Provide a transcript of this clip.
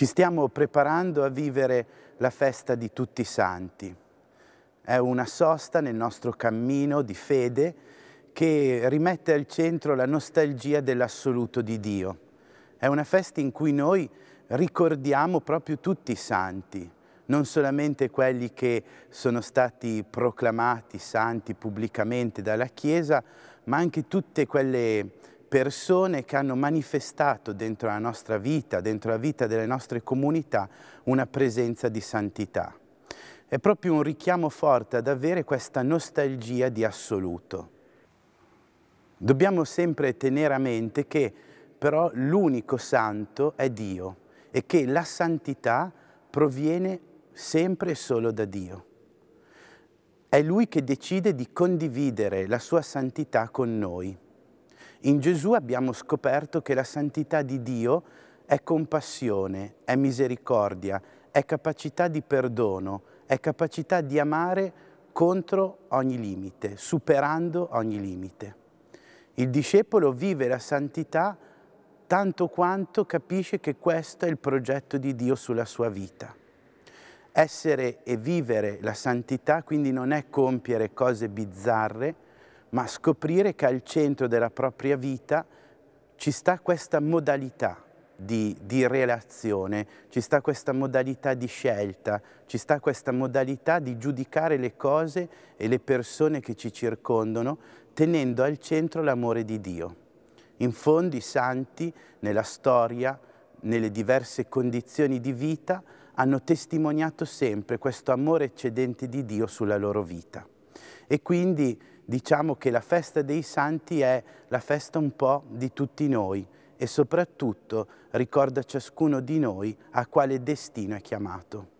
Ci stiamo preparando a vivere la festa di tutti i santi. È una sosta nel nostro cammino di fede che rimette al centro la nostalgia dell'assoluto di Dio. È una festa in cui noi ricordiamo proprio tutti i santi, non solamente quelli che sono stati proclamati santi pubblicamente dalla Chiesa, ma anche tutte quelle persone che hanno manifestato dentro la nostra vita, dentro la vita delle nostre comunità, una presenza di santità. È proprio un richiamo forte ad avere questa nostalgia di assoluto. Dobbiamo sempre tenere a mente che però l'unico santo è Dio e che la santità proviene sempre e solo da Dio. È Lui che decide di condividere la sua santità con noi. In Gesù abbiamo scoperto che la santità di Dio è compassione, è misericordia, è capacità di perdono, è capacità di amare contro ogni limite, superando ogni limite. Il discepolo vive la santità tanto quanto capisce che questo è il progetto di Dio sulla sua vita. Essere e vivere la santità quindi non è compiere cose bizzarre, ma scoprire che al centro della propria vita ci sta questa modalità di, di, relazione, ci sta questa modalità di scelta, ci sta questa modalità di giudicare le cose e le persone che ci circondano, tenendo al centro l'amore di Dio. In fondo i santi, nella storia, nelle diverse condizioni di vita, hanno testimoniato sempre questo amore eccedente di Dio sulla loro vita. E quindi diciamo che la festa dei santi è la festa un po' di tutti noi e soprattutto ricorda ciascuno di noi a quale destino è chiamato.